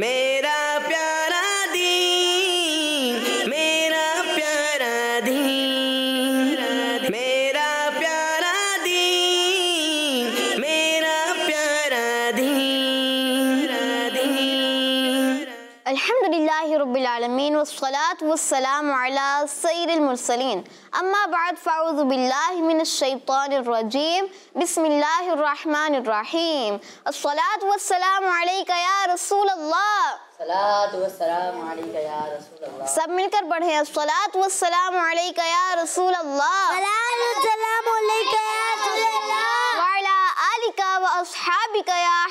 May. Ajman वसलात वसलाम सैरमरसलिन अम्मा बाद फ़ाउज़बिल्लाशैतरजीम बसमीम असलात वसलाम या रसूल अल्लाह सब मिलकर पढ़े सलात वसलाम या रसूल अल्लाह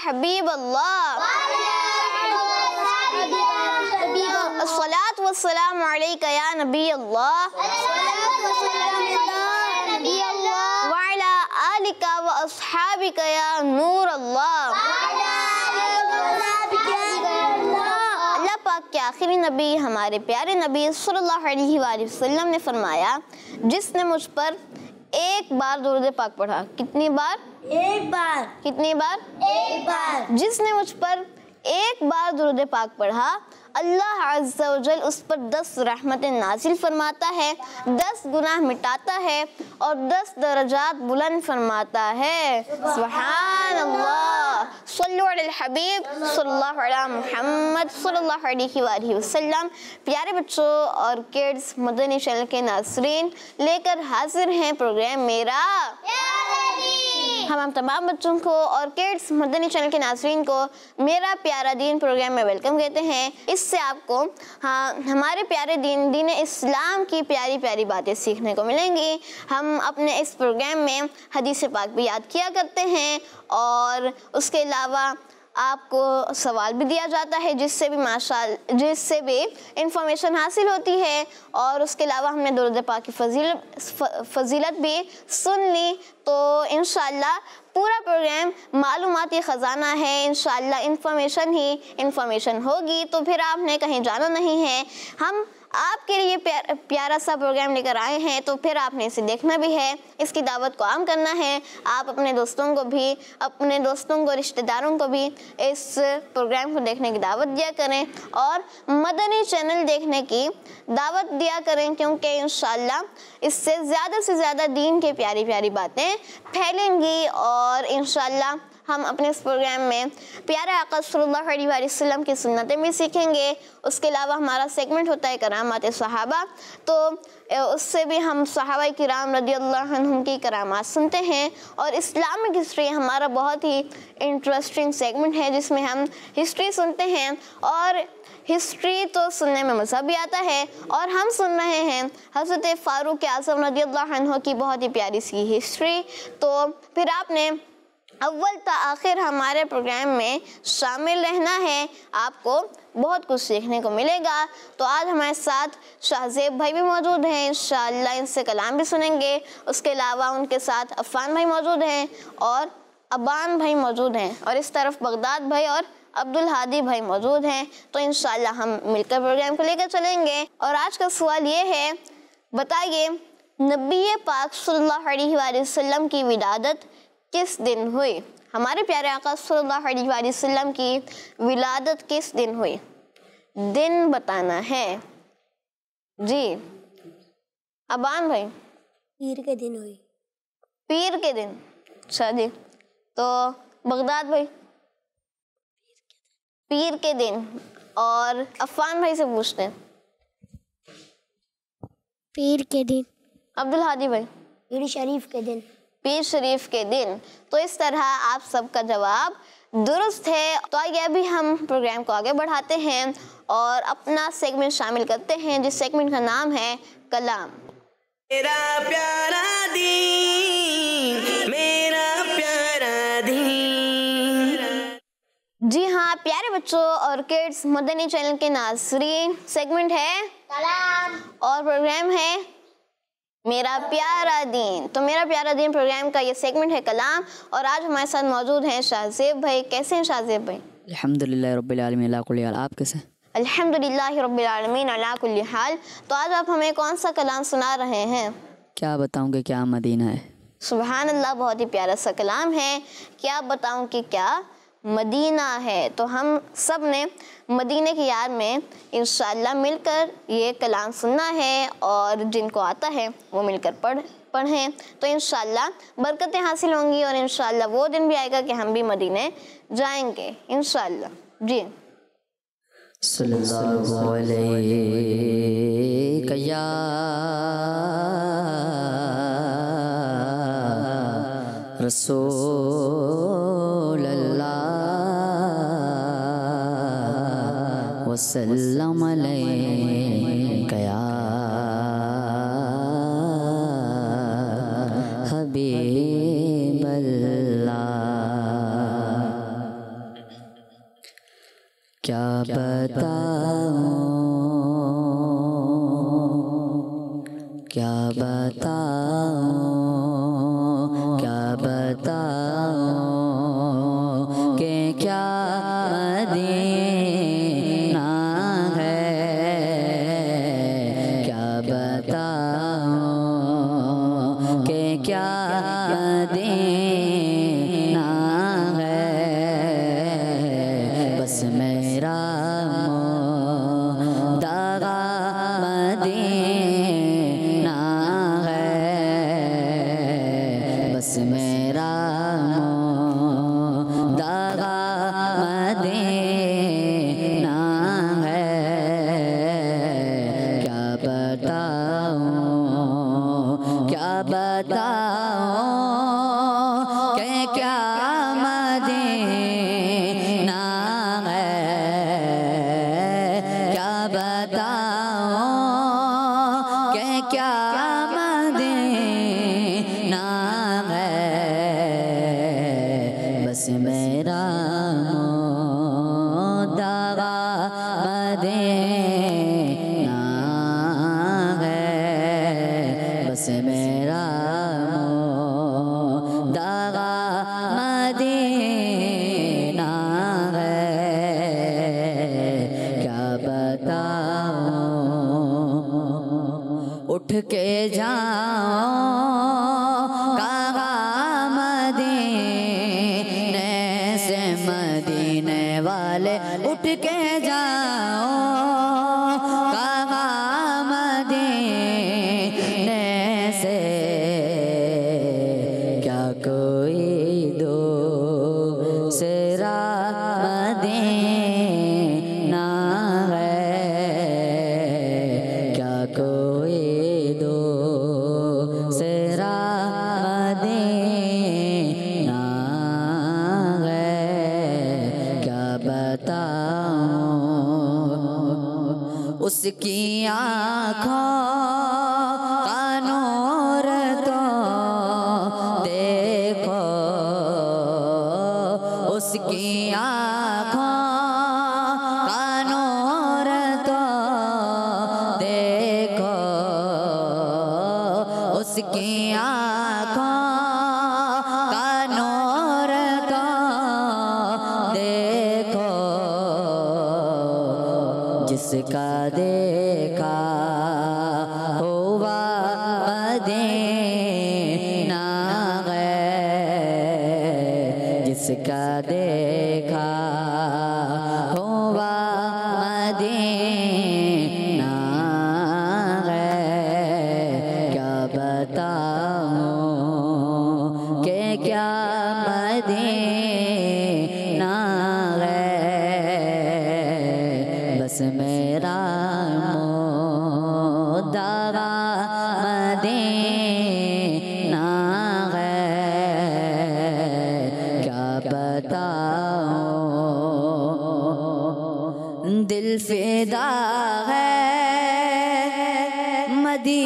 हबीब अल्लाह वसलाम या नबी अल्लाह के आखिरी नबी हमारे प्यारे नबी सल्लल्लाहु अलैहि वसल्लम ने फरमाया जिसने मुझ पर एक बार दुरुद पाक पढ़ा कितनी बार एक बार कितनी बार एक बार जिसने मुझ पर एक बार दुरुद पाक पढ़ा अल्लाह अजल उस पर दस रहमत नाजिल फरमाता है दस गुनाह मिटाता है और दस दर्जात बुलंद फरमाता है हबीब मोहम्मद वसल्लम प्यारे बच्चों और किड्स मदनी शैल के नासरीन लेकर हाजिर हैं प्रोग्राम मेरा हम हम तमाम बच्चों को और किड्स मदनी चैनल के नासरीन को मेरा प्यारा दिन प्रोग्राम में वेलकम कहते हैं इस इससे आपको हाँ हमारे प्यारे दीन दीन इस्लाम की प्यारी प्यारी बातें सीखने को मिलेंगी हम अपने इस प्रोग्राम में हदीस पाक भी याद किया करते हैं और उसके अलावा आपको सवाल भी दिया जाता है जिससे भी माशा जिससे भी इंफॉर्मेशन हासिल होती है और उसके अलावा हमने दुरुद पाक की फजील फजीलत भी सुन ली तो इन पूरा प्रोग्राम मालूमती ख़जाना है इन इंफॉर्मेशन ही इंफॉर्मेशन होगी तो फिर आपने कहीं जाना नहीं है हम आपके लिए प्यार, प्यारा सा प्रोग्राम लेकर आए हैं तो फिर आपने इसे देखना भी है इसकी दावत को आम करना है आप अपने दोस्तों को भी अपने दोस्तों को रिश्तेदारों को भी इस प्रोग्राम को देखने की दावत दिया करें और मदनी चैनल देखने की दावत दिया करें क्योंकि इन इससे ज़्यादा से ज़्यादा दीन के प्यारी प्यारी बातें फैलेंगी और इन हम अपने इस प्रोग्राम में प्यारे आकद वसल्लम की सुन्नतें भी सीखेंगे उसके अलावा हमारा सेगमेंट होता है करामत सहाबा तो उससे भी हम सहाबा कराम रदी की करामात सुनते हैं और इस्लामिक हिस्ट्री हमारा बहुत ही इंटरेस्टिंग सेगमेंट है जिसमें हम हिस्ट्री सुनते हैं और हिस्ट्री तो सुनने में मज़ा भी आता है और हम सुन रहे हैं हज़रत फ़ारूक आज़म रदी की बहुत ही प्यारी सी हिस्ट्री तो फिर आपने अव्वल तो आखिर हमारे प्रोग्राम में शामिल रहना है आपको बहुत कुछ सीखने को मिलेगा तो आज हमारे साथ शाहजेब भाई भी मौजूद हैं इंशाल्लाह इनसे कलाम भी सुनेंगे उसके अलावा उनके साथ अफान भाई मौजूद हैं और अबान भाई मौजूद हैं और इस तरफ बगदाद भाई और अब्दुल हादी भाई मौजूद हैं तो इन हम मिलकर प्रोग्राम को लेकर चलेंगे और आज का सवाल ये है बताइए नबी पाक सल्लल्लाहु अलैहि वसल्लम की विदादत किस दिन हुई हमारे प्यारे आका सल्लल्लाहु की विलादत किस दिन हुई दिन बताना है जी अबान भाई पीर के दिन हुई पीर के दिन अच्छा जी तो बगदाद भाई पीर के दिन और अफान भाई से पूछते हैं पीर के दिन अब्दुल हादी भाई पीर शरीफ के दिन पीर शरीफ के दिन तो इस तरह आप सबका जवाब दुरुस्त है तो आइए अभी हम प्रोग्राम को आगे बढ़ाते हैं और अपना सेगमेंट शामिल करते हैं जिस सेगमेंट का नाम है कलाम मेरा प्यारा दी मेरा प्यारा दी जी हाँ प्यारे बच्चों और किड्स मदनी चैनल के नाजरीन सेगमेंट है कलाम और प्रोग्राम है मेरा प्यारा दीन तो मेरा प्यारा दीन प्रोग्राम का ये सेगमेंट है कलाम और आज हमारे साथ मौजूद हैं शाहजेब भाई कैसे हैं शाहजेब भाई अल्हम्दुलिल्लाह रब्बिल आलमीन कुल्ली हाल आप कैसे हैं अल्हम्दुलिल्लाह रब्बिल आलमीन अलहमदिल्ला कुल्ली हाल तो आज आप हमें कौन सा कलाम सुना रहे हैं क्या बताऊँ कि क्या मदीना है सुबहान अल्लाह बहुत ही प्यारा सा कलाम है क्या बताऊँ कि क्या मदीना है तो हम सब ने मदीने की याद में इन मिलकर ये कलाम सुनना है और जिनको आता है वो मिलकर पढ़ पढ़ें तो इन बरकतें हासिल होंगी और इन वो दिन भी आएगा कि हम भी मदीने जाएंगे इन जी कया रसो 神。God. उसकी आँखों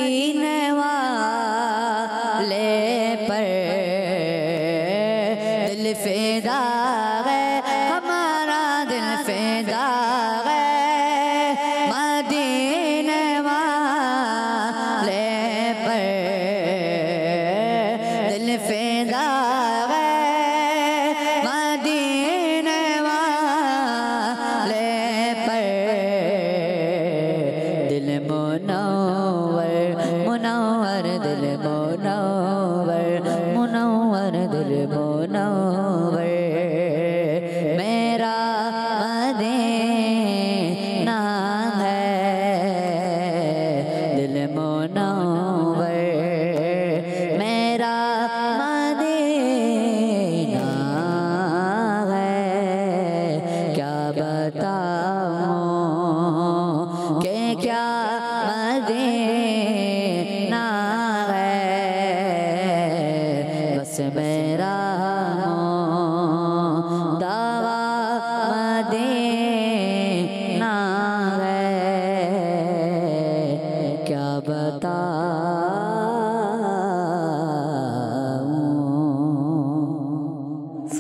मदीनवा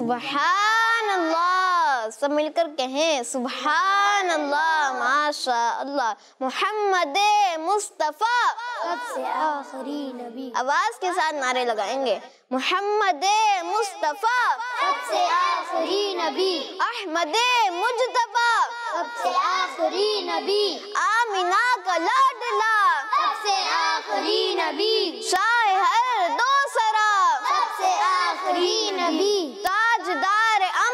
सुबहान अल्लाह सब मिलकर कहें सुबहान अल्लाह माशा अल्लाह मोहम्मद मुस्तफ़ा सबसे आखिरी नबी आवाज़ के साथ नारे लगाएंगे मोहम्मद मुस्तफ़ा सबसे आखिरी नबी अहमद मुजतफ़ा सबसे आखिरी नबी आमिना का लाडला सबसे आखिरी नबी शाह हर दो सरा सबसे आखिरी नबी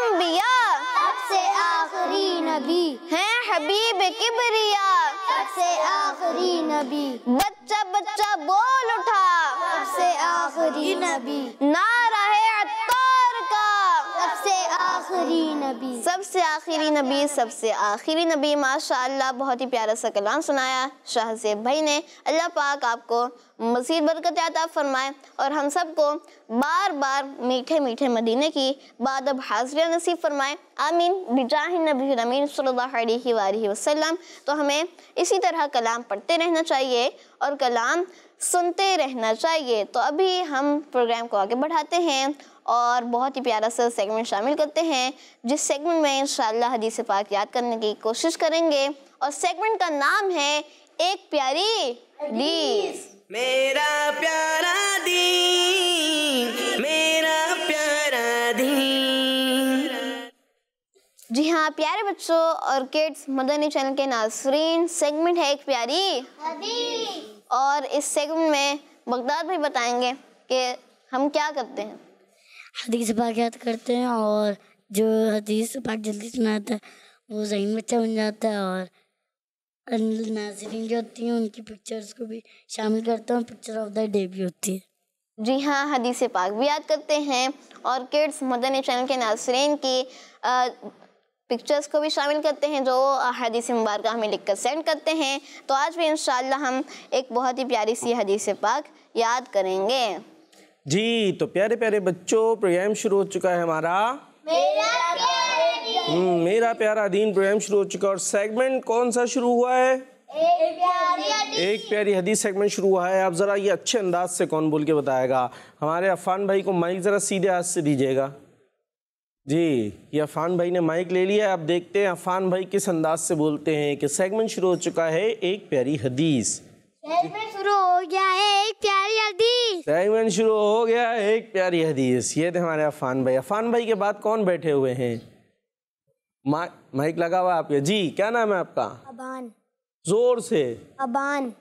अम्बिया सबसे आखिरी नबी हैं हबीब किबरिया सबसे आखिरी नबी बच्चा बच्चा बोल उठा सबसे आखिरी नबी ना रहे आखिरी नबी सबसे आखिरी नबी सबसे आखिरी नबी माशा बहुत ही प्यारा सा कलाम सुनाया शाह जेब भाई ने अल्लाह पाक आपको मज़ीद बरकत आता फरमाए और हम सबको बार बार मीठे मीठे मदीने की बाद अब हाजरिया नसीब फरमाए आमीन बिजाहिन नबी सल्ला वसलम तो हमें इसी तरह कलाम पढ़ते रहना चाहिए और कलाम सुनते रहना चाहिए तो अभी हम प्रोग्राम को आगे बढ़ाते हैं और बहुत ही प्यारा सा सेगमेंट शामिल करते हैं जिस सेगमेंट में इंशाल्लाह हदीस पाक याद करने की कोशिश करेंगे और सेगमेंट का नाम है एक प्यारी हदीस मेरा प्यारा मेरा प्यारा जी हाँ प्यारे बच्चों और किड्स मदनी चैनल के नासरीन सेगमेंट है एक प्यारी हदीस और इस सेगमेंट में बगदाद भी बताएंगे कि हम क्या करते हैं हदीस पाक याद करते हैं और जो हदीस पाक जल्दी सुनाता है वो जहीन बच्चा बन जाता है और नाजरीन जो होती हैं उनकी पिक्चर्स को भी शामिल करता हूँ पिक्चर ऑफ द डे भी होती है जी हाँ हदीस पाक भी याद करते हैं और किड्स मदन चैनल के नाजरन की पिक्चर्स को भी शामिल करते हैं जो हदीस मुबारक हमें लिखकर सेंड करते हैं तो आज भी इन हम एक बहुत ही प्यारी सी हदीस पाक याद करेंगे जी तो प्यारे प्यारे बच्चों प्रोग्राम शुरू हो चुका है हमारा मेरा प्यारा दीन हम्म, प्रोग्राम शुरू हो चुका है और सेगमेंट कौन सा शुरू हुआ है एक एक प्यारी हदीस सेगमेंट शुरू हुआ है आप ज़रा ये अच्छे अंदाज से कौन बोल के बताएगा हमारे अफान भाई को माइक ज़रा सीधे हाथ से दीजिएगा जी ये अफान भाई ने माइक ले लिया है आप देखते हैं अफान भाई किस अंदाज से बोलते हैं कि सेगमेंट शुरू हो चुका है एक प्यारी हदीस शुरू हो गया है एक प्यारी हदीस सेगमेंट शुरू हो गया है एक प्यारी हदीस ये थे हमारे अफान भाई अफान भाई के बाद कौन बैठे हुए हैं माइक लगा हुआ आपके जी क्या नाम है आपका अबान जोर से अबान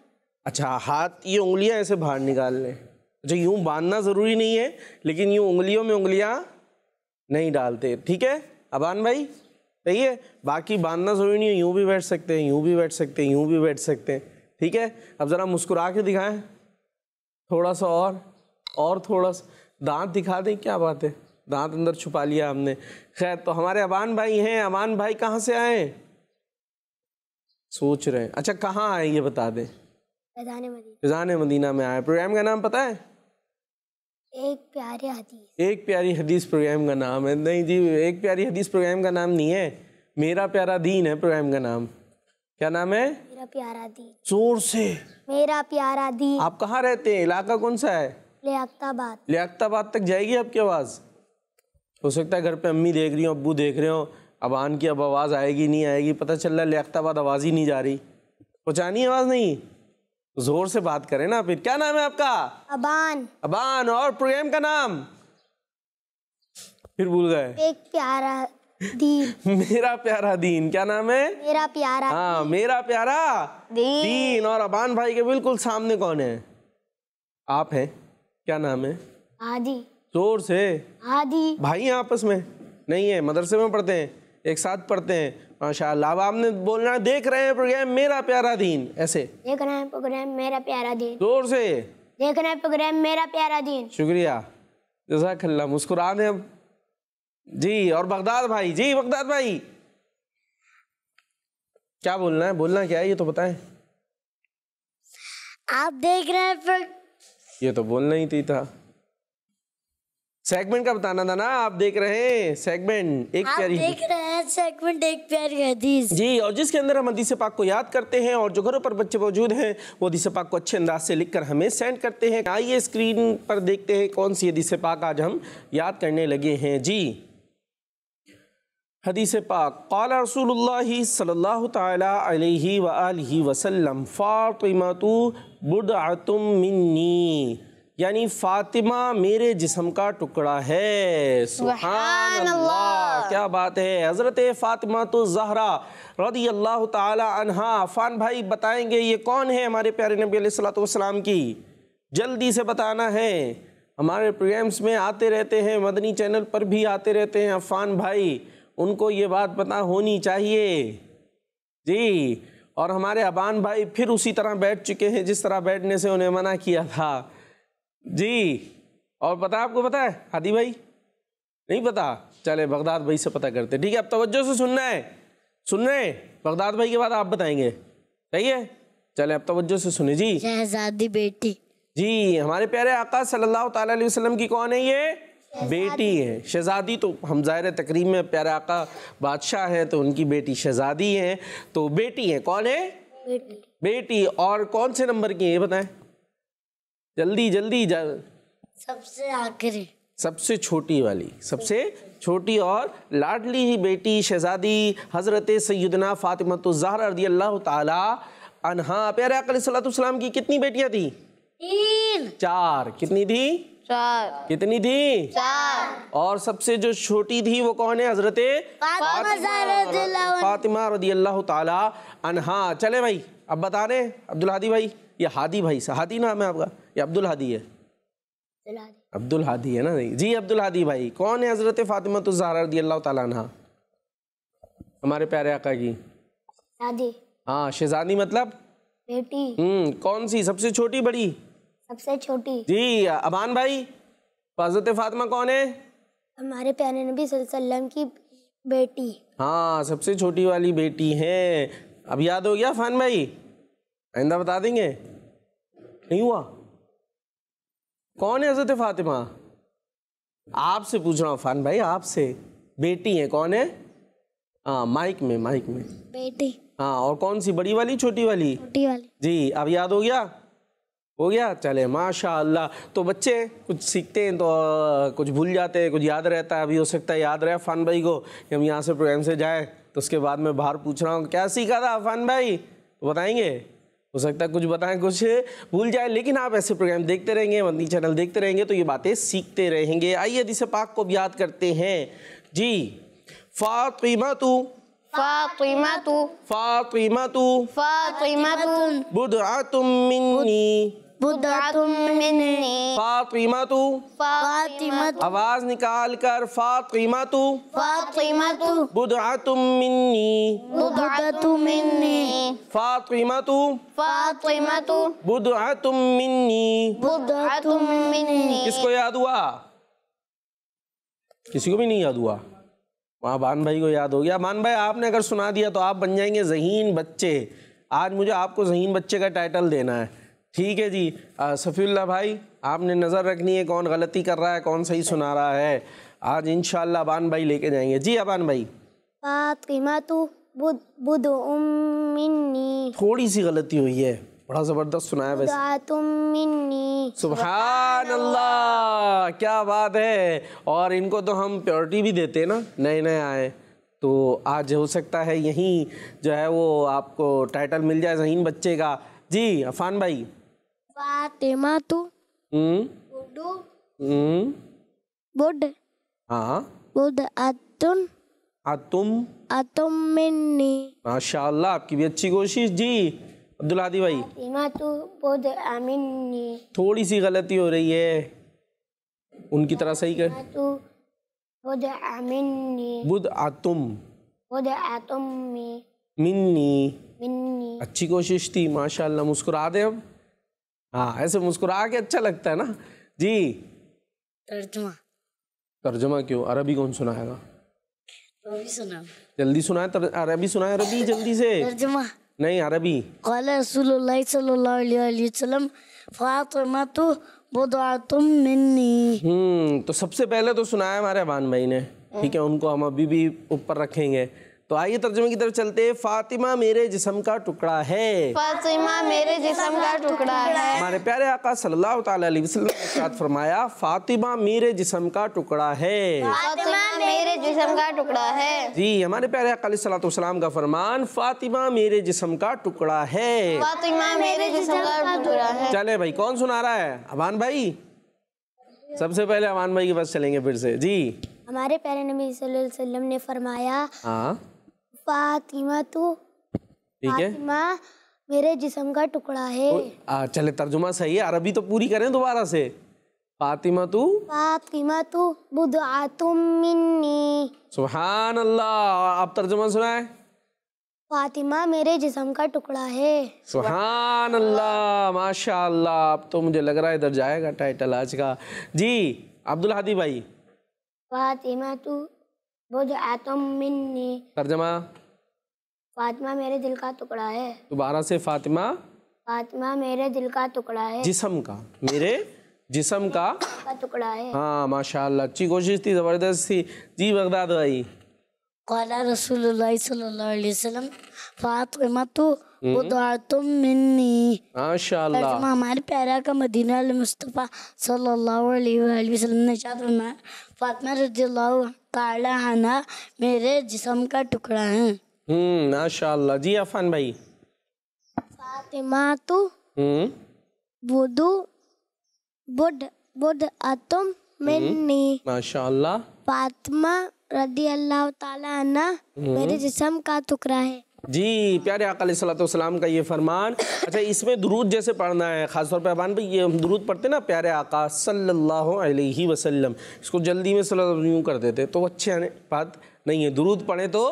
अच्छा हाथ ये उंगलियां ऐसे बाहर निकाल लें अच्छा यूं बांधना ज़रूरी नहीं है लेकिन यूं उंगलियों में उंगलियां नहीं डालते ठीक है अबान भाई सही है बाकी बांधना जरूरी नहीं है यूँ भी बैठ सकते हैं यूँ भी बैठ सकते हैं यूँ भी बैठ सकते हैं ठीक है अब ज़रा मुस्कुरा के दिखाएं थोड़ा सा और और थोड़ा सा दांत दिखा दें क्या बात है दांत अंदर छुपा लिया हमने खैर तो हमारे अबान भाई हैं अबान भाई कहाँ से आए सोच रहे हैं अच्छा कहाँ आए ये बता दें फिजान मदीना में आए प्रोग्राम का नाम पता है एक प्यारी हदीस एक प्यारी हदीस प्रोग्राम का नाम है नहीं जी एक प्यारी हदीस प्रोग्राम का नाम नहीं है मेरा प्यारा दीन है प्रोग्राम का नाम क्या नाम है मेरा प्यारा दीन जोर से मेरा प्यारा दीन आप कहाँ रहते हैं इलाका कौन सा है लियाताबाद लियाताबाद तक जाएगी आपकी आवाज़ हो सकता है घर पे अम्मी देख रही हो अबू देख रहे हो अब आन की अब आवाज़ आएगी नहीं आएगी पता चल रहा है लियाताबाद आवाज़ ही नहीं जा रही पहुँचानी आवाज़ नहीं जोर से बात करें ना फिर क्या नाम है आपका अबान अबान और प्रेम का नाम फिर भूल गए एक प्यारा दीन मेरा प्यारा दीन क्या नाम है मेरा प्यारा हाँ मेरा प्यारा दीन।, दीन और अबान भाई के बिल्कुल सामने कौन है आप हैं क्या नाम है आदि जोर से आदि भाई आपस में नहीं है मदरसे में पढ़ते हैं एक साथ पढ़ते हैं माशाल्लाह अब आपने बोलना देख रहे हैं प्रोग्राम मेरा प्यारा दीन ऐसे देख रहे हैं प्रोग्राम मेरा प्यारा दीन जोर से देख रहे हैं प्रोग्राम मेरा प्यारा दीन शुक्रिया जजाकल्ला मुस्कुरा दें अब जी और बगदाद भाई जी बगदाद भाई क्या बोलना है बोलना क्या है ये तो बताएं आप देख रहे हैं ये तो बोलना ही थी था सेगमेंट का बताना था ना आप देख रहे हैं सेगमेंट एक आप प्यारी देख रहे हैं सेगमेंट एक प्यारी हदीस जी और जिसके अंदर हम हदीस पाक को याद करते हैं और जो घरों पर बच्चे मौजूद हैं वो हदीस पाक को अच्छे अंदाज से लिखकर हमें सेंड करते हैं आइए स्क्रीन पर देखते हैं कौन सी हदीस पाक आज हम याद करने लगे हैं जी हदीस पाक कौल रसूल सल्ला तसलम फ़ातिमा तो बुढ़ मिन्नी यानी फातिमा मेरे जिसम का टुकड़ा है सुहान अल्लाह क्या बात है हज़रत फातिमा तो जहरा रदी अल्लाह तहा अफान भाई बताएंगे ये कौन है हमारे प्यारे नबी सलाम की जल्दी से बताना है हमारे प्रोग्राम्स में आते रहते हैं मदनी चैनल पर भी आते रहते हैं अफान भाई उनको ये बात पता होनी चाहिए जी और हमारे अबान भाई फिर उसी तरह बैठ चुके हैं जिस तरह बैठने से उन्हें मना किया था जी और पता आपको पता है हादी भाई नहीं पता चले बगदाद भाई से पता करते ठीक है अब तोज्जो से सुनना है सुन रहे हैं बगदाद भाई के बाद आप बताएंगे सही है चले अब तवज्जो से सुने जी शहजादी बेटी जी हमारे प्यारे आका सल्लल्लाहु अलैहि वसल्लम की कौन है ये बेटी है शहजादी तो हम ज़ाहिर तकरीब में प्यारे आका बादशाह हैं तो उनकी बेटी शहजादी है तो बेटी है कौन है बेटी, बेटी और कौन से नंबर की है ये बताएं जल्दी जल्दी जा सबसे आखिरी सबसे छोटी वाली सबसे छोटी और लाडली ही बेटी शहजादी हज़रत सैदना फातिमा रदी अल्लाह तहा प्यारे अकलम की कितनी बेटियां थी तीन चार कितनी थी चार कितनी थी चार और सबसे जो छोटी थी वो कौन है हज़रत फ़ातिमा रदी अल्लाह तहा चले भाई अब बता रहे अब्दुल हादी भाई ये हादी भाई सा हादी नाम है आपका ये अब्दुल हादी है अब्दुल हादी है ना नहीं जी अब्दुल हादी भाई कौन है हज़रत फ़ातिमा तो जहरा रदी अल्लाह तला हमारे प्यारे आका की हाँ शहजादी मतलब बेटी हम्म कौन सी सबसे छोटी बड़ी सबसे छोटी जी अबान भाई तो हजरत फातिमा कौन है हमारे प्यारे नबी वसल्लम की बेटी हाँ सबसे छोटी वाली बेटी है अब याद हो गया फान भाई आइंदा बता देंगे नहीं हुआ कौन है हजरत फातिमा आपसे पूछ रहा हूँ फान भाई आपसे बेटी है कौन है हाँ माइक में माइक में बेटी हाँ और कौन सी बड़ी वाली छोटी वाली छोटी वाली जी अब याद हो गया हो गया चले माशा तो बच्चे कुछ सीखते हैं तो कुछ भूल जाते हैं कुछ याद रहता है अभी हो सकता है याद रहे फान भाई को कि हम यहाँ से प्रोग्राम से जाए तो उसके बाद मैं बाहर पूछ रहा हूँ क्या सीखा था फान भाई तो बताएंगे हो सकता है कुछ बताएं कुछ भूल जाए लेकिन आप ऐसे प्रोग्राम देखते रहेंगे मंदी चैनल देखते रहेंगे तो ये बातें सीखते रहेंगे आइए हदीस पाक को याद करते हैं जी फातिमा तू फातिमा तू फातिमा तू फातिमा तुम मिन्नी फातिमा फातिमा आवाज निकाल कर फातिमा तू फातिमा तू बुधा तुम मिन्नी बुधा तुम मिन्नी फातिमा तू फातिमा तू बुधा तुम मिन्नी बुधा तुम मिन्नी किसको याद हुआ किसी को भी नहीं याद हुआ वहाँ बान भाई को याद हो गया बान भाई आपने अगर सुना दिया तो आप बन जाएंगे जहीन बच्चे आज मुझे आपको जहीन बच्चे का टाइटल देना है ठीक है जी सफ़ील्ला भाई आपने नज़र रखनी है कौन गलती कर रहा है कौन सही सुना रहा है आज इन अबान भाई लेके जाएंगे जी अबान भाई थोड़ी सी गलती हुई है बड़ा ज़बरदस्त सुनाया वैसे सुबहान अल्लाह क्या बात है और इनको तो हम प्योरिटी भी देते हैं ना नए नए आए तो आज हो सकता है यहीं जो है वो आपको टाइटल मिल जाए जहीन बच्चे का जी अफान भाई फातिमा तू बुडू हम्म बुड हम्म। हाँ बुड अतुन अतुम अतुम मिन्नी माशाल्लाह आपकी भी अच्छी कोशिश जी अब्दुल हादी भाई फातिमा तू बुड अमिन्नी थोड़ी सी गलती हो रही है उनकी तरह सही कर तू बुद अमिन्नी अतुम बुड अतुम आतुम मिन्नी मिन्नी अच्छी कोशिश थी माशाल्लाह मुस्कुरा दे अब हाँ ऐसे मुस्कुरा के अच्छा लगता है ना जी तर्जुमा तर्जुमा क्यों अरबी कौन सुनाएगा जल्दी सुनाए अरबी सुनाए अरबी जल्दी से तर्जुमा नहीं अरबी कौल रसूलुल्लाह सल्लल्लाहु अलैहि वसल्लम फातिमा तो बुदातुम मिन्नी हम्म तो सबसे पहले तो सुनाया हमारे अबान भाई ने ठीक है उनको हम अभी भी ऊपर रखेंगे तो आइए तर्जुमे की तरफ चलते हैं फातिमा मेरे जिसम का टुकड़ा है फातिमा मेरे जिसम का टुकड़ा है हमारे प्यारे आका सल्लल्लाहु अलैहि वसल्लम ने साथ फरमाया फातिमा मेरे जिसम का टुकड़ा है फातिमा मेरे जिसम का टुकड़ा है जी हमारे प्यारे आका का फरमान फातिमा मेरे जिसम का टुकड़ा है फातिमा मेरे जिसम का टुकड़ा है चले भाई कौन सुना रहा है अमान भाई सबसे पहले अमान भाई के पास चलेंगे फिर से जी हमारे प्यारे नबी वसल्लम ने फरमाया हाँ। फातिमा तू ठीक है मेरे जिस्म का टुकड़ा है आ, चले तर्जुमा सही है अरबी तो पूरी करें दोबारा से फातिमा तू फातिमा तू तुम मिन्नी सुभान अल्लाह आप तर्जुमा सुनाए फातिमा मेरे जिसम का टुकड़ा है सुहान अल्लाह माशा अल्लाह तो मुझे लग रहा है इधर जाएगा टाइटल आज का जी अब्दुल हादी भाई फातिमा तू वो जो मिन्नी तर्जमा फातिमा मेरे दिल का टुकड़ा है दोबारा से फातिमा फातिमा मेरे दिल का टुकड़ा है जिसम का मेरे जिसम का, टुकड़ा है हाँ माशाल्लाह अच्छी कोशिश थी ज़बरदस्त थी जी बगदाद भाई कला रसूलुल्लाह फातिमा तो वो हम्म। दुआ तुम मिन्नी माशाल्लाह हमारे प्यारा का मदीना मुस्तफ़ा सल्लल्लाहु अलैहि वसल्लम ने शाद फरमाया फातिमा रजी काला आना मेरे जिसम का टुकड़ा है हम्म माशाल्लाह जी अफान भाई फातिमा तो हम्म। बुदू बुद बुद अतुम मिन्नी हम्म, माशाल्लाह फातिमा रदी अल्लाह ताला हम्म। मेरे जिसम का टुकड़ा है जी प्यारे आकाम का ये फरमान अच्छा इसमें दुरूद जैसे पढ़ना है ख़ासतौर पर अबान भाई ये हम दुरूद पढ़ते ना प्यारे आका सल्लल्लाहु अलैहि वसल्लम इसको जल्दी में यूँ कर देते तो अच्छे आने बात नहीं है दुरूद पढ़ें तो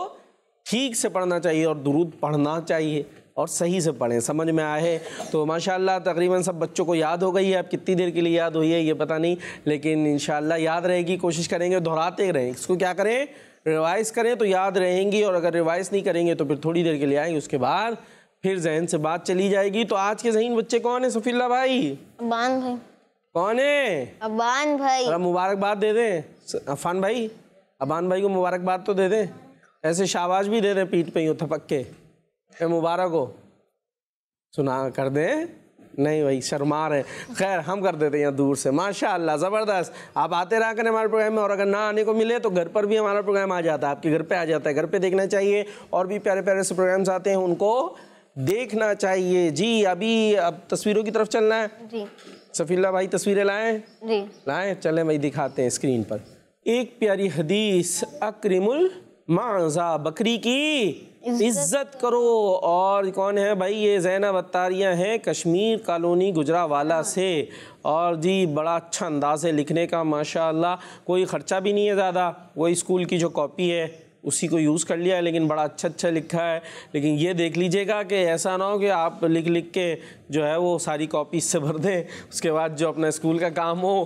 ठीक से पढ़ना चाहिए और दुरूद पढ़ना चाहिए और सही से पढ़ें समझ में आए तो माशाल्लाह तकरीबन सब बच्चों को याद हो गई है आप कितनी देर के लिए याद हुई है ये पता नहीं लेकिन इन याद रहेगी कोशिश करेंगे दोहराते रहें इसको क्या करें रिवाइज़ करें तो याद रहेंगी और अगर रिवाइज़ नहीं करेंगे तो फिर थोड़ी देर के लिए आएंगे उसके बाद फिर जहन से बात चली जाएगी तो आज के जहीन बच्चे कौन है सफीला भाई अबान भाई कौन है अबान भाई मुबारकबाद दे दें अफान भाई अबान भाई को मुबारकबाद तो दे दें ऐसे शाबाज भी दे दें पीठ पे यूँ थपक के मुबारक हो सुना कर दें नहीं भाई शर्मा रहे खैर हम कर देते हैं दूर से माशा ज़बरदस्त आप आते रहा करें हमारे प्रोग्राम में और अगर ना आने को मिले तो घर पर भी हमारा प्रोग्राम आ जाता है आपके घर पर आ जाता है घर पर देखना चाहिए और भी प्यारे प्यारे से प्रोग्राम्स आते हैं उनको देखना चाहिए जी अभी अब तस्वीरों की तरफ चलना है सफीला भाई तस्वीरें लाएँ लाएँ चले भाई दिखाते हैं स्क्रीन पर एक प्यारी हदीस अक्रिमुल माजा बकरी की इज्जत करो और कौन है भाई ये जैनब अतारिया हैं कश्मीर कॉलोनी गुजरावाला हाँ। से और जी बड़ा अच्छा अंदाज है लिखने का माशा कोई ख़र्चा भी नहीं है ज़्यादा वही स्कूल की जो कॉपी है उसी को यूज़ कर लिया है लेकिन बड़ा अच्छा अच्छा लिखा है लेकिन ये देख लीजिएगा कि ऐसा ना हो कि आप लिख लिख के जो है वो सारी कॉपी से भर दें उसके बाद जो अपना स्कूल का काम हो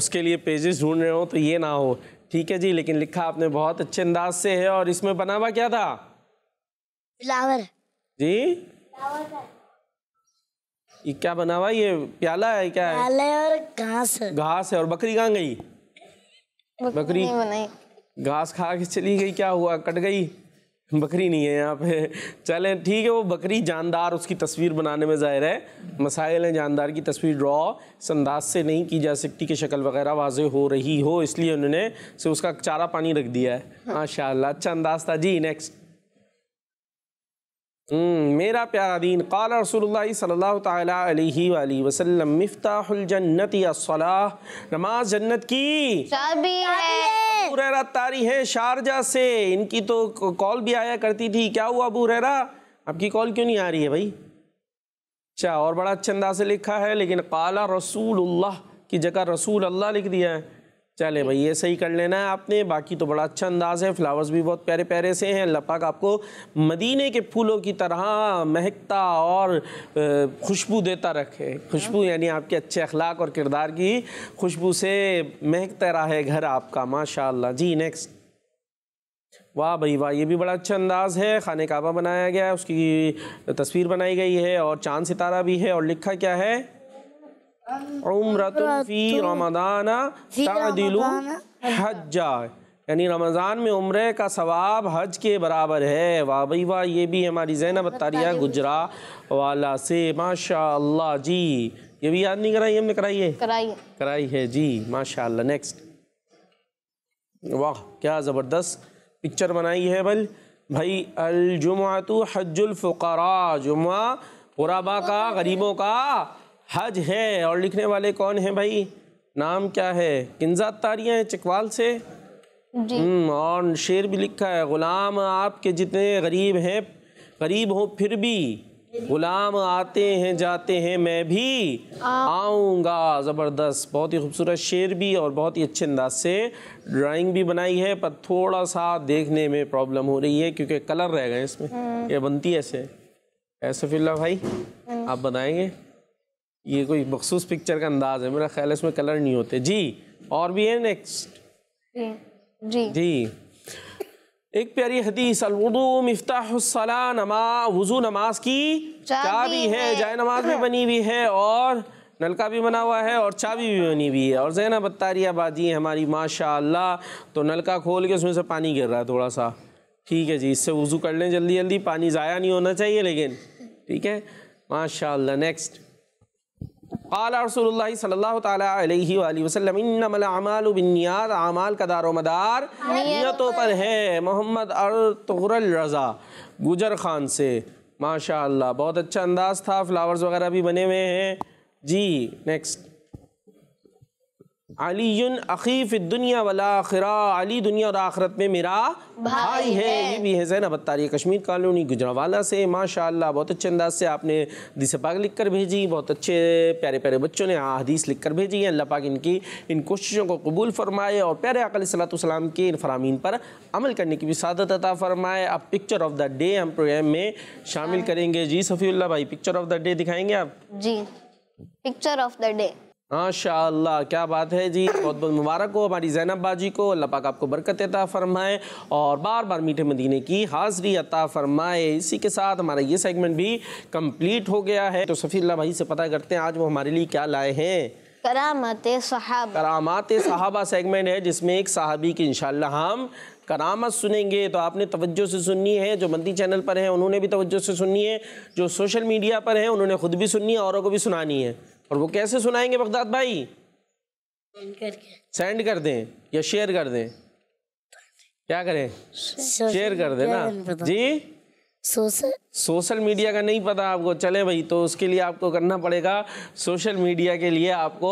उसके लिए पेजेस ढूंढ रहे हो तो ये ना हो ठीक है जी लेकिन लिखा आपने बहुत अच्छे अंदाज से है और इसमें बना हुआ क्या था फ्लावर जी ये क्या बना हुआ ये प्याला है क्या है और घास घास है और बकरी कहाँ गई बकरी घास खा के चली गई क्या हुआ कट गई बकरी नहीं है यहाँ पे चलें ठीक है वो बकरी जानदार उसकी तस्वीर बनाने में ज़ाहिर है मसाइल हैं जानदार की तस्वीर ड्रॉ इस अंदाज से नहीं की जा सकती कि शक्ल वगैरह वाज हो रही हो इसलिए उन्होंने से उसका चारा पानी रख दिया है हाँ। माशा अच्छा अंदाज था जी नेक्स्ट हम्म, मेरा प्यारा दीन कल रसूल सल्ला वसलम मफ्ताजन्नत नमाज जन्नत की चाबी है तारी है शारजा से इनकी तो कॉल भी आया करती थी क्या हुआ अबू रेरा आपकी कॉल क्यों नहीं आ रही है भाई अच्छा और बड़ा अच्छा अंदाज से लिखा है लेकिन कला रसूल की जगह रसूल अल्लाह लिख दिया है चले भाई ये सही कर लेना है आपने बाकी तो बड़ा अच्छा अंदाज है फ्लावर्स भी बहुत प्यारे प्यारे से हैं अल्लाह पाक आपको मदीने के फूलों की तरह महकता और खुशबू देता रखे खुशबू यानी आपके अच्छे अखलाक और किरदार की खुशबू से महकता रहा है घर आपका माशा जी नेक्स्ट वाह भाई वाह ये भी बड़ा अच्छा अंदाज़ है खाने काबा बनाया गया है उसकी तस्वीर बनाई गई है और चांद सितारा भी है और लिखा क्या है उम्रतुन फी रमदाना यानी रमज़ान में उम्र का सवाब हज के बराबर है वाह भाई वाह ये भी हमारी जैनब तारिया गुजरा वाला से माशा जी ये भी याद नहीं कराई हमने कराई है कराई है जी माशा नेक्स्ट वाह क्या ज़बरदस्त पिक्चर बनाई है बल भाई अलजुमा तो हजुल फ़ुकरा जुमा गुराबा का गरीबों का हज है और लिखने वाले कौन हैं भाई नाम क्या है किन्जात तारियाँ हैं चकवाल से हम्म, और शेर भी लिखा है ग़ुलाम आपके जितने गरीब हैं गरीब हो फिर भी ग़ुलाम आते हैं जाते हैं मैं भी आऊँगा ज़बरदस्त बहुत ही खूबसूरत शेर भी और बहुत ही अच्छे अंदाज से ड्राइंग भी बनाई है पर थोड़ा सा देखने में प्रॉब्लम हो रही है क्योंकि कलर रह गए इसमें हम्म। ये बनती है ऐसे ऐसे फिल्ला भाई हम्म। आप बनाएंगे ये कोई मखसूस पिक्चर का अंदाज है मेरा ख्याल है इसमें कलर नहीं होते जी और भी है नेक्स्ट जी जी एक प्यारी हदीस अलवदू नमा वज़ू नमाज की चाबी है जाय नमाज भी बनी हुई है और नलका भी बना हुआ है और चाबी भी बनी हुई है और जैना बत्तारिया बाजी है हमारी माशा तो नलका खोल के उसमें से पानी गिर रहा है थोड़ा सा ठीक है जी इससे वज़ू कर लें जल्दी जल्दी पानी ज़ाया नहीं होना चाहिए लेकिन ठीक है माशा नेक्स्ट काल रसोल्ला सल्ला तसलम इनमलबिनियात आमाल का दारो मदार नीयतों पर है मोहम्मद अरतुरल रज़ा गुजर ख़ान से माशा बहुत अच्छा अंदाज़ था फ्लावर्स वगैरह भी बने हुए हैं जी नेक्स्ट अली अखीफ दुनिया वाला आखिरा अली दुनिया और आखरत में मेरा भाई, भाई है।, है ये भी है जैन अतारी कश्मीर कॉलोनी गुजरावाला से माशा बहुत अच्छे अंदाज से आपने दिसपाक लिख कर भेजी बहुत अच्छे प्यारे प्यारे बच्चों ने अदीस लिख कर भेजी है अल्लाह पाक इनकी इन कोशिशों को कबूल फरमाए और प्यारे अकलतम के इन फरामीन पर अमल करने की भी सादत अता फरमाए आप पिक्चर ऑफ द डे हम प्रोग्राम में शामिल हाँ। करेंगे जी सफ़ील्ला भाई पिक्चर ऑफ द डे दिखाएंगे आप जी पिक्चर ऑफ द डे माशा क्या बात है जी बहुत बहुत मुबारक हो हमारी जैनब बाजी को अल्लाह पाक आपको बरकत अता फ़रमाए और बार बार मीठे मदीने की हाज़री अता फ़रमाए इसी के साथ हमारा ये सेगमेंट भी कंप्लीट हो गया है तो अल्लाह भाई से पता करते हैं आज वो हमारे लिए क्या लाए हैं करामत सहाबा करामत सेगमेंट है जिसमें एक सहाबी की इन हम करामत सुनेंगे तो आपने तवज्जो से सुननी है जो मंदी चैनल पर है उन्होंने भी तवज्जो से सुननी है जो सोशल मीडिया पर है उन्होंने खुद भी सुननी है औरों को भी सुनानी है और वो कैसे सुनाएंगे बगदाद भाई सेंड कर दें या शेयर कर दें क्या करें शेयर कर दें ना जी सोशल सोशल मीडिया का नहीं पता आपको चले भाई तो उसके लिए आपको करना पड़ेगा सोशल मीडिया के लिए आपको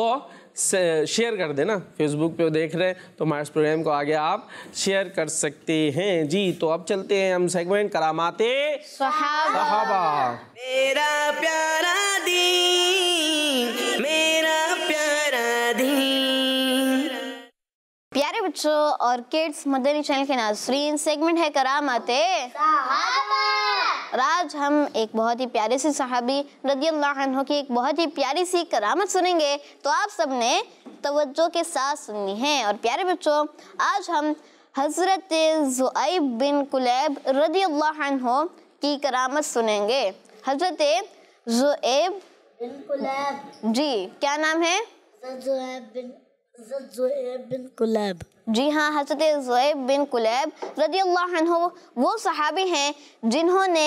शेयर कर देना फेसबुक पे देख रहे हैं तो हमारे प्रोग्राम को आगे आप शेयर कर सकते हैं जी तो अब चलते हैं हम सेगमेंट करामाते सहाबा मेरा प्यारा दी मेरा प्यारा प्यारे बच्चों और किड्स मदनी चैनल के नाजरीन सेगमेंट है कराम आते राज हम एक बहुत ही प्यारे से सहाबी रदी अल्लाह की एक बहुत ही प्यारी सी करामत सुनेंगे तो आप सबने तवज्जो के साथ सुननी है और प्यारे बच्चों आज हम हज़रत जुआब बिन कुलैब रदी अल्लाह की करामत सुनेंगे हज़रत जुएब बिन कुलैब जी क्या नाम है जी हाँ हजरत ज़ुएब बिन कुलैब रदी अल्लाह वो सहाबी हैं जिन्होंने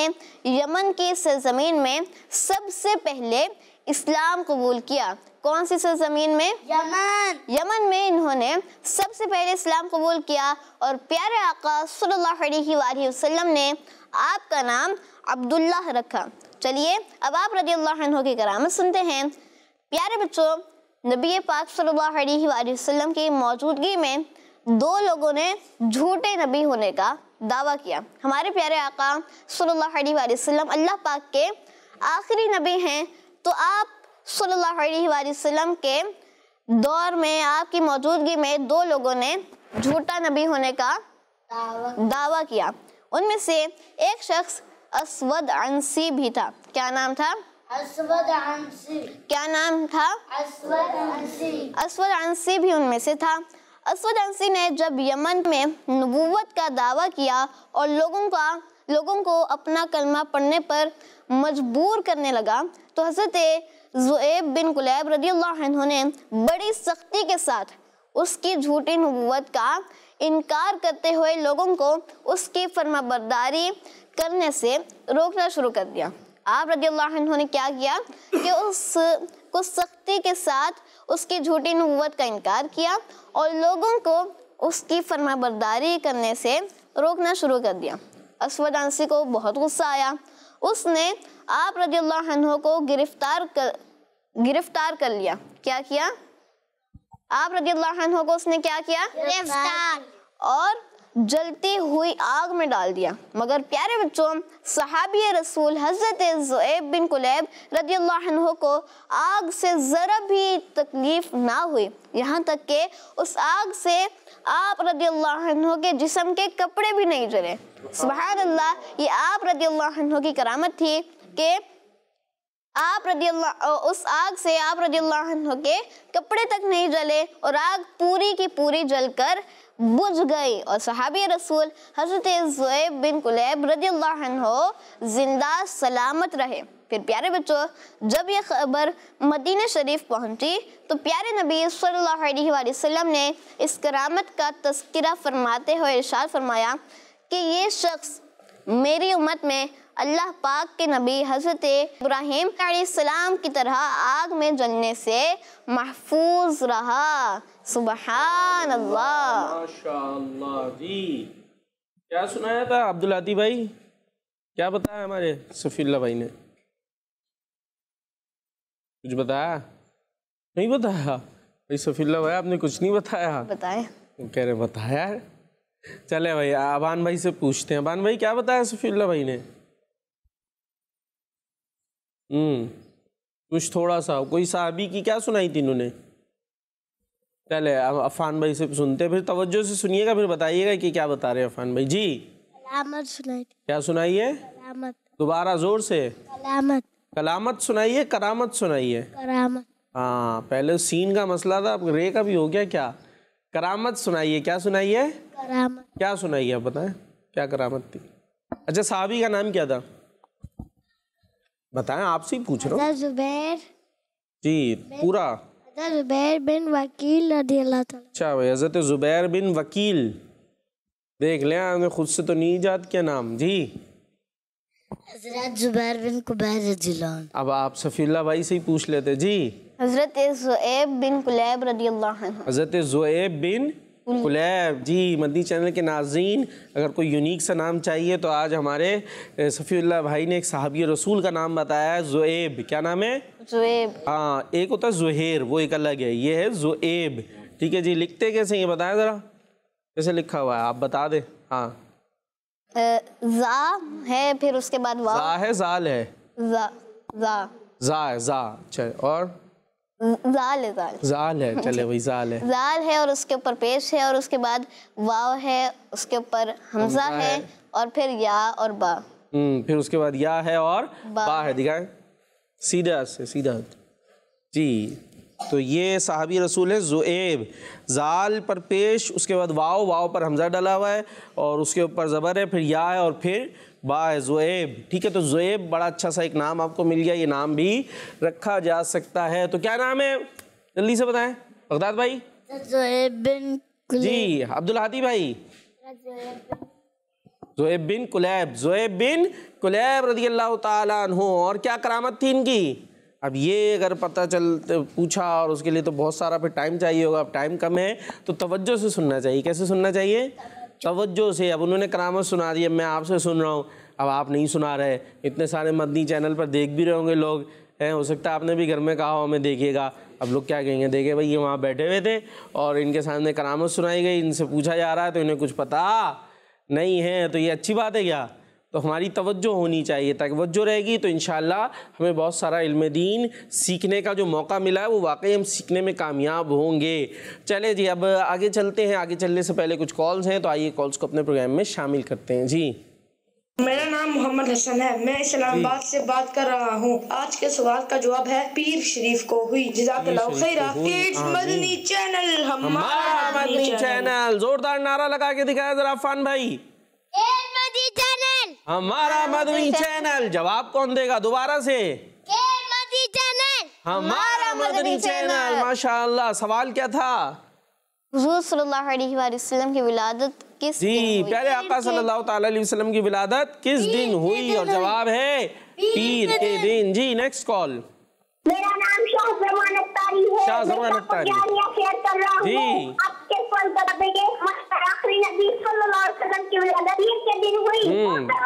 यमन की सरजमीन में सबसे पहले इस्लाम कबूल किया कौन सी सरजमीन में यमन यमन में इन्होंने सबसे पहले इस्लाम कबूल किया और प्यारे आका सल्लल्लाहु अलैहि वसल्लम ने आपका नाम अब्दुल्ला रखा चलिए अब आप रदी अल्लाह की करामत सुनते हैं प्यारे बच्चों नबी पाक सल्लल्लाहु अलैहि वसल्लम की मौजूदगी में दो लोगों ने झूठे नबी होने का दावा किया हमारे प्यारे आका सल्लल्लाहु अलैहि वसल्लम अल्लाह पाक के आखिरी नबी हैं तो आप सल्लल्लाहु अलैहि वसल्लम के दौर में आपकी मौजूदगी में दो लोगों ने झूठा नबी होने का दावा, दावा किया उनमें से एक शख्स असवद अंसी भी था क्या नाम था अस्वद अंसी क्या नाम था अस्वद अंसी अस्वद अंसी भी उनमें से था अस्वद अंसी ने जब यमन में नबूवत का दावा किया और लोगों का लोगों को अपना कलमा पढ़ने पर मजबूर करने लगा तो हजरत जुएब बिन कुलैब रदी ने बड़ी सख्ती के साथ उसकी झूठी नबूवत का इनकार करते हुए लोगों को उसकी फर्माबरदारी करने से रोकना शुरू कर दिया आप रदी ने क्या किया कि उस को सख्ती के साथ उसकी झूठी नबूत का इनकार किया और लोगों को उसकी फरमाबरदारी करने से रोकना शुरू कर दिया असवद अंसी को बहुत गुस्सा आया उसने आप रदी को गिरफ्तार कर गिरफ्तार कर लिया क्या किया आप रदी को उसने क्या किया गिरफ्तार और जलती हुई आग में डाल दिया मगर प्यारे बच्चों सहाबी रसूल हज़रत ज़ुएब बिन कुलैब रदी अल्लाह को आग से ज़रा भी तकलीफ़ ना हुई यहाँ तक कि उस आग से आप रदी अल्लाह के जिसम के कपड़े भी नहीं जले सुबह अल्लाह ये आप रदी अल्लाह की करामत थी कि आप रदी उस आग से आप रदी अल्लाह के कपड़े तक नहीं जले और आग पूरी की पूरी जलकर बुझ गई और सहाबी रसूल हजरत ज़ुएब बिन कुलैब रदी हो जिंदा सलामत रहे फिर प्यारे बच्चों जब यह खबर मदीना शरीफ पहुंची तो प्यारे नबी सल्लल्लाहु अलैहि वसल्लम ने इस करामत का तस्करा फरमाते हुए इशार फरमाया कि ये शख्स मेरी उम्मत में अल्लाह पाक के नबी हज़रत इब्राहिम सलाम की तरह आग में जलने से महफूज रहा सुबह क्या सुनाया था अब्दुल अब्दुल्लाती भाई क्या बताया हमारे सफ़ील्ला भाई ने कुछ बताया नहीं बताया भाई सफ़ील्ला भाई आपने कुछ नहीं बताया बताया कह रहे बताया चले भाई अबान भाई से पूछते हैं अबान भाई क्या बताया सफ़ील्ला भाई ने हम्म, कुछ थोड़ा सा कोई साहबी की क्या सुनाई थी इन्होंने पहले अफान भाई से सुनते फिर तवज्जो से सुनिएगा फिर बताइएगा कि क्या बता रहे हैं अफान भाई जी कलामत सुनाई क्या सुनाइए कलामत दोबारा जोर से कलामत कलामत सुनाइए करामत सुनाइए करामत हाँ पहले सीन का मसला था अब रे का भी हो गया क्या करामत सुनाइए क्या सुनाइए करामत क्या सुनाइए आप बताएं क्या करामत थी अच्छा साहबी का नाम क्या था बताएं आपसे ही पूछ रहा हूँ जुबैर जी पूरा जुबैर बिन वकील अच्छा भाई हजरत जुबैर बिन वकील देख लें आपने खुद से तो नहीं जात क्या नाम जी जुबैर बिन कुबैर अब आप सफीला भाई से ही पूछ लेते जी हजरत जोएब बिन कुलैब रजी अल्लाह हजरत जोएब बिन कुलैब जी मदनी चैनल के नाजीन अगर कोई यूनिक सा नाम चाहिए तो आज हमारे सफ़ील्ला भाई ने एक सहाबी रसूल का नाम बताया जुएब क्या नाम है जुएब हाँ एक होता है जुहेर वो एक अलग है ये है जुएब ठीक है जी लिखते कैसे ये बताएं ज़रा कैसे लिखा हुआ है आप बता दें हाँ जा है फिर उसके बाद जा है जाल है जा जा जा जा अच्छा और हम्म, जाल है जाल जाल है चले वही जाल है जाल है और उसके ऊपर पेश है और उसके बाद वाव है उसके ऊपर हमजा है और फिर या और बा हम्म फिर उसके बाद या है और बा, बा है दिखाए सीधा से सीधा जी तो ये साहबी रसूल है जुएब जाल पर पेश उसके बाद वाव वाव पर हमजा डाला हुआ है और उसके ऊपर ज़बर है फिर या है और फिर बाय जुएब ठीक है तो जुएब बड़ा अच्छा सा एक नाम आपको मिल गया ये नाम भी रखा जा सकता है तो क्या नाम है जल्दी से बताएं बगदाद भाई बिन जी अब्दुल हादी भाई जुएब बिन कुलैब जुएब बिन कुलैब रजी अल्लाह तु और क्या करामत थी इनकी अब ये अगर पता चल तो पूछा और उसके लिए तो बहुत सारा फिर टाइम चाहिए होगा अब टाइम कम है तो तवज्जो से सुनना चाहिए कैसे सुनना चाहिए तवज्जो से अब उन्होंने करामत सुना दी अब मैं आपसे सुन रहा हूँ अब आप नहीं सुना रहे इतने सारे मदनी चैनल पर देख भी रहे होंगे लोग हैं हो सकता है आपने भी घर में कहा हो हमें देखिएगा अब लोग क्या कहेंगे देखे भाई ये वहाँ बैठे हुए थे और इनके सामने करामत सुनाई गई इनसे पूछा जा रहा है तो इन्हें कुछ पता नहीं है तो ये अच्छी बात है क्या तो हमारी तवज्जो होनी चाहिए तवज्जो रहेगी तो इन हमें बहुत सारा इल्म दीन सीखने का जो मौका मिला है वो वाकई हम सीखने में कामयाब होंगे चले जी अब आगे चलते हैं आगे चलने से पहले कुछ कॉल्स हैं तो आइए कॉल्स को अपने प्रोग्राम में शामिल करते हैं जी मेरा नाम मोहम्मद हसन है मैं इस्लामाबाद से बात कर रहा हूँ आज के सवाल का जवाब है पीर शरीफ को हुई मदनी हाँ चैनल हमारा चैनल जोरदार नारा लगा के दिखाया जरा फान भाई हमारा मदनी चैनल जवाब कौन देगा दोबारा से चैनल हमारा मदनी चैनल माशा सवाल क्या था सल्लल्लाहु अलैहि वसल्लम की विलादत किस दिन हुई और जवाब है पीर के दिन जी नेक्स्ट कॉल मेरा नाम शाह जमान अख्तारी है शाह जमान अख्तारी शेयर कर रहा हूँ जी आपके फोन कर देंगे आखिरी नबी सल्लल्लाह अलैहि वसल्लम की विलादत के दिन हुई हम्म।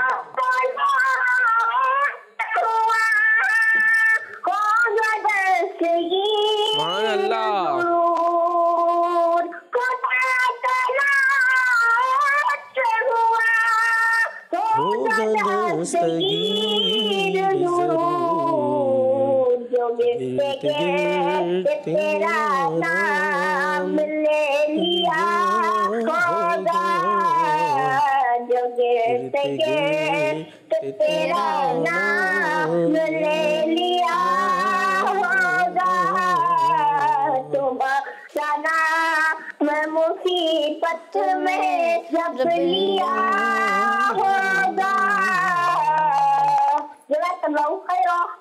सुभान अल्लाह गिरते तेरा नाम ले लिया होगा जो गिरते तेरा नाम ले लिया होगा तुम्हारा नाम मुसीबत में जब लिया होगा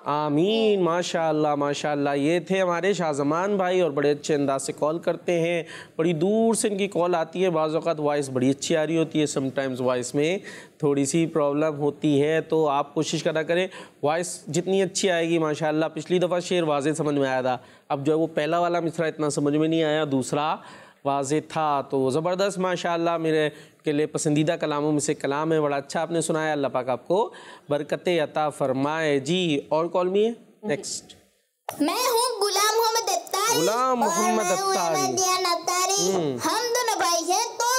आमीन माशाल्लाह माशाल्लाह ये थे हमारे शाहजमान भाई और बड़े अच्छे अंदाज से कॉल करते हैं बड़ी दूर से इनकी कॉल आती है बाज़ात वॉइस बड़ी अच्छी आ रही होती है समटाइम्स वॉइस में थोड़ी सी प्रॉब्लम होती है तो आप कोशिश करा करें वॉइस जितनी अच्छी आएगी माशाल्लाह पिछली दफ़ा शेर वाजे समझ में आया था अब जो है वो पहला वाला मिसरा इतना समझ में नहीं आया दूसरा वाज था तो ज़बरदस्त माशाल्लाह मेरे के लिए पसंदीदा कलामों में से कलाम है बड़ा अच्छा आपने सुनाया अल्लाह पाक आपको बरकत अता फरमाए जी और कॉल मी नेक्स्ट मैं हूँ गुलाम मोहम्मद गुलाम मोहम्मद हम्म। हम दोनों भाई हैं तो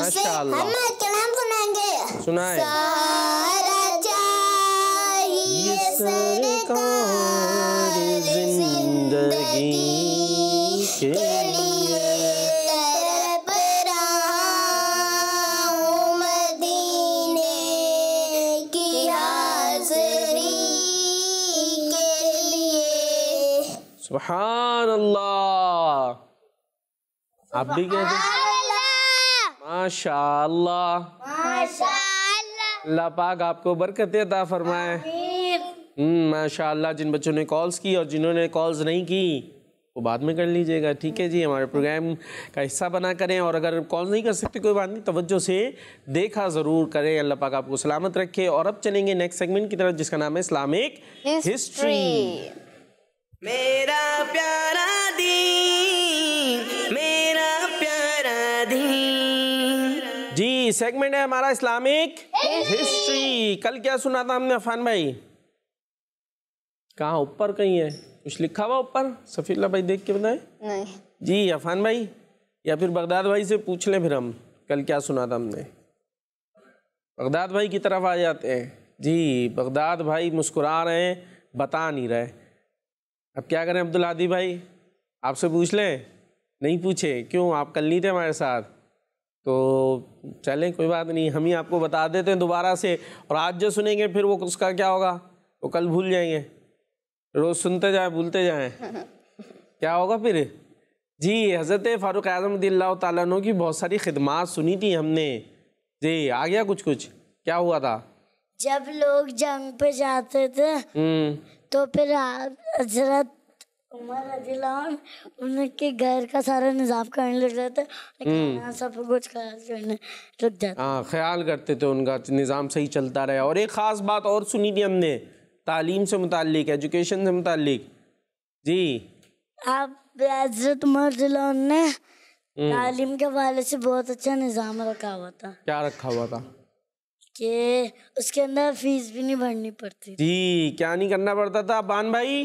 हम कलाम सुनाएंगे सुनाए सारा चाहिए सरकार जिंदगी के सुबहान अल्लाह आप भी कहते माशा अल्लाह पाक आपको बरकत अता फरमाए हम्म, माशा जिन बच्चों ने कॉल्स की और जिन्होंने कॉल्स नहीं की वो बाद में कर लीजिएगा ठीक है जी हमारे प्रोग्राम का हिस्सा बना करें और अगर कॉल नहीं कर सकते कोई बात नहीं तवज्जो से देखा ज़रूर करें अल्लाह पाक आपको सलामत रखे और अब चलेंगे नेक्स्ट सेगमेंट की तरफ जिसका नाम है इस्लामिक हिस्ट्री मेरा प्यारा दी मेरा प्यारा दी जी सेगमेंट है हमारा इस्लामिक हिस्ट्री कल क्या सुना था हमने अफान भाई कहा ऊपर कहीं है कुछ लिखा हुआ ऊपर सफीला भाई देख के बताएं नहीं जी अफान भाई या फिर बगदाद भाई से पूछ लें फिर हम कल क्या सुना था हमने बगदाद भाई की तरफ आ जाते हैं जी बगदाद भाई मुस्कुरा रहे हैं बता नहीं रहे अब क्या करें अब्दुल आदि भाई आपसे पूछ लें नहीं पूछे क्यों आप कल नहीं थे हमारे साथ तो चलें कोई बात नहीं हम ही आपको बता देते हैं दोबारा से और आज जो सुनेंगे फिर वो उसका क्या होगा वो कल भूल जाएंगे रोज़ सुनते जाएं भूलते जाएं क्या होगा फिर जी हज़रत फ़ारूक आज़म तु की बहुत सारी खिदमत सुनी थी हमने जी आ गया कुछ कुछ क्या हुआ था जब लोग जंग पे जाते थे हम्म। तो फिर हजरत उमर अजिलान उनके घर का सारा निज़ाम करने लग जाते हम्म। सब कुछ ख्याल करने लग जाते हाँ ख्याल करते थे तो उनका निज़ाम सही चलता रहा और एक ख़ास बात और सुनी थी हमने तालीम से मुतक एजुकेशन से मुतल जी आप हजरत उमर अजिलान ने हम्म। तालीम के हवाले से बहुत अच्छा निज़ाम रखा हुआ था क्या रखा हुआ था कि उसके अंदर फीस भी नहीं भरनी पड़ती जी क्या नहीं करना पड़ता था बान भाई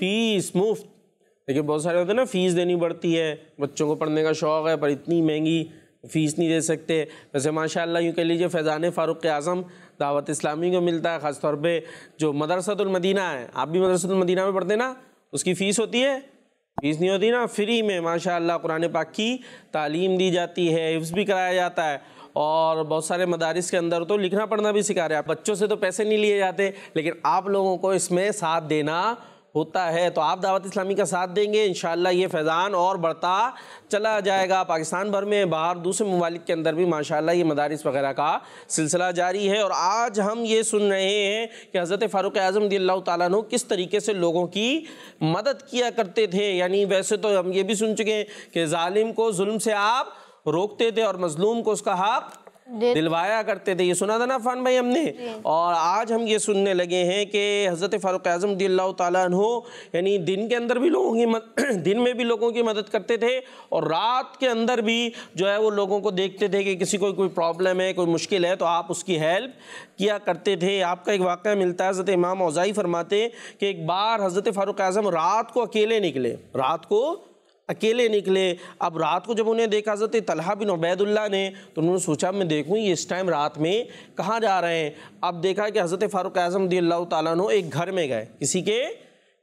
फीस मुफ्त देखिए बहुत सारे होते हैं ना फीस देनी पड़ती है बच्चों को पढ़ने का शौक़ है पर इतनी महंगी फ़ीस नहीं दे सकते वैसे माशाल्लाह यूँ कह लीजिए फैज़ान फ़ारूक आज़म दावत इस्लामी को मिलता है ख़ासतौर पर जो मदरसतुलमदीना है आप भी मदरसतुलमदीना में पढ़ते ना उसकी फ़ीस होती है फीस नहीं होती ना फ्री में माशाल्लाह कुरान पाक की तालीम दी जाती है हिफ्स भी कराया जाता है और बहुत सारे मदारस के अंदर तो लिखना पढ़ना भी सिखा रहे हैं बच्चों से तो पैसे नहीं लिए जाते लेकिन आप लोगों को इसमें साथ देना होता है तो आप दावत इस्लामी का साथ देंगे इन ये फैज़ान और बढ़ता चला जाएगा पाकिस्तान भर में बाहर दूसरे ममालिक के अंदर भी माशा ये मदारस वगैरह का सिलसिला जारी है और आज हम ये सुन रहे हैं कि हज़रत फ़ारूक आज़म दिल्ला तु किस तरीके से लोगों की मदद किया करते थे यानी वैसे तो हम ये भी सुन चुके हैं कि ालिम को जुल्म से आप रोकते थे और मजलूम को उसका हक दिलवाया करते थे ये सुना था ना फान भाई हमने और आज हम ये सुनने लगे हैं कि हज़रत फ़ारूक आजम तु यानी दिन के अंदर भी लोगों की मद, दिन में भी लोगों की मदद करते थे और रात के अंदर भी जो है वो लोगों को देखते थे कि किसी को कोई प्रॉब्लम है कोई मुश्किल है तो आप उसकी हेल्प किया करते थे आपका एक वाक़ मिलता है हज़रत इमाम अवज़ाई फरमाते कि एक बार हज़रत फ़ारूक आजम रात को अकेले निकले रात को अकेले निकले अब रात को जब उन्हें देखा जाते तलहा बिन उबैदुल्ला ने तो उन्होंने सोचा मैं देखूँ ये इस टाइम रात में कहाँ जा रहे हैं अब देखा कि हज़रत फ़ारूक आजम दी ताली एक घर में गए किसी के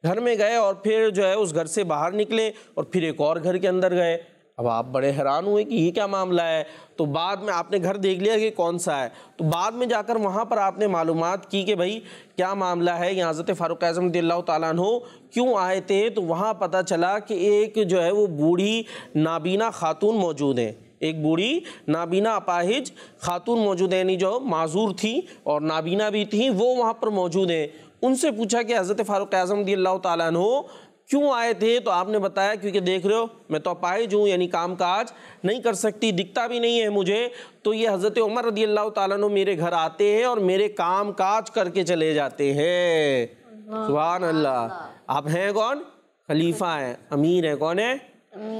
घर में गए और फिर जो है उस घर से बाहर निकले और फिर एक और घर के अंदर गए अब आप बड़े हैरान हुए कि ये क्या मामला है तो बाद में आपने घर देख लिया कि कौन सा है तो बाद में जाकर वहाँ पर आपने मालूम की कि भाई क्या मामला है यहाँ हज़रत फ़ारूक अज़म तु क्यों आए थे तो वहाँ पता चला कि एक जो है वो बूढ़ी नाबीना खातून मौजूद हैं एक बूढ़ी नाबीना अपाहिज खातून मौजूद यानी जो माजूर थी और नाबीना भी थी वो वहाँ पर मौजूद हैं उनसे पूछा कि हज़रत फ़ारूक अज़म तु क्यों आए थे तो आपने बताया क्योंकि देख रहे हो मैं तो अपाइज जूँ यानी काम काज नहीं कर सकती दिखता भी नहीं है मुझे तो ये हज़रत उमर रदी अल्लाह तु मेरे घर आते हैं और मेरे काम काज करके चले जाते हैं सुबहान अल्लाह आप हैं कौन खलीफा हैं अमीर हैं कौन है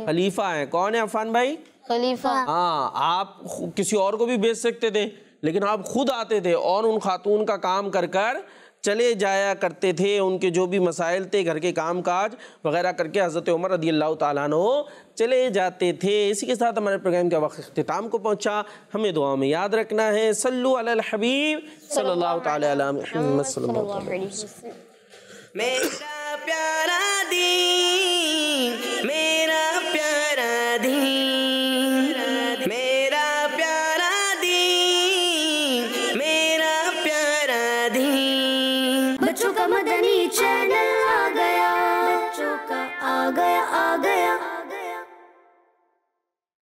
खलीफा हैं कौन है अफान भाई खलीफा हाँ आप किसी और को भी बेच सकते थे लेकिन आप खुद आते थे और उन खातून का काम कर कर चले जाया करते थे उनके जो भी मसाइल थे घर के काम काज वगैरह करके हज़रत उमर रदी अल्लाह तु चले जाते थे इसी के साथ हमारे प्रोग्राम का वक्त अख्ताम को पहुँचा हमें दुआ में याद रखना है सल्लु अल हबीब सल्लल्लाहु अलैहि वसल्लम मेरा प्यारा दी मेरा प्यारा दी